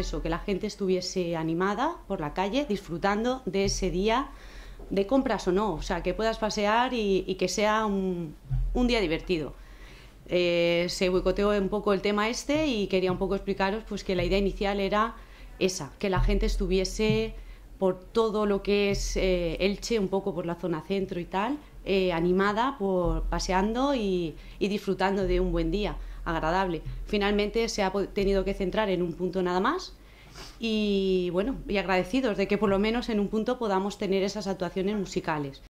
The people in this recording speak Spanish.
eso, que la gente estuviese animada por la calle, disfrutando de ese día de compras o no, o sea, que puedas pasear y, que sea un, día divertido. Eh, se boicoteó un poco el tema este y quería un poco explicaros pues que la idea inicial era esa, que la gente estuviese por todo lo que es eh, Elche, un poco por la zona centro y tal, eh, animada por paseando y, disfrutando de un buen día agradable. Finalmente se ha tenido que centrar en un punto nada más y y agradecidos de que por lo menos en un punto podamos tener esas actuaciones musicales.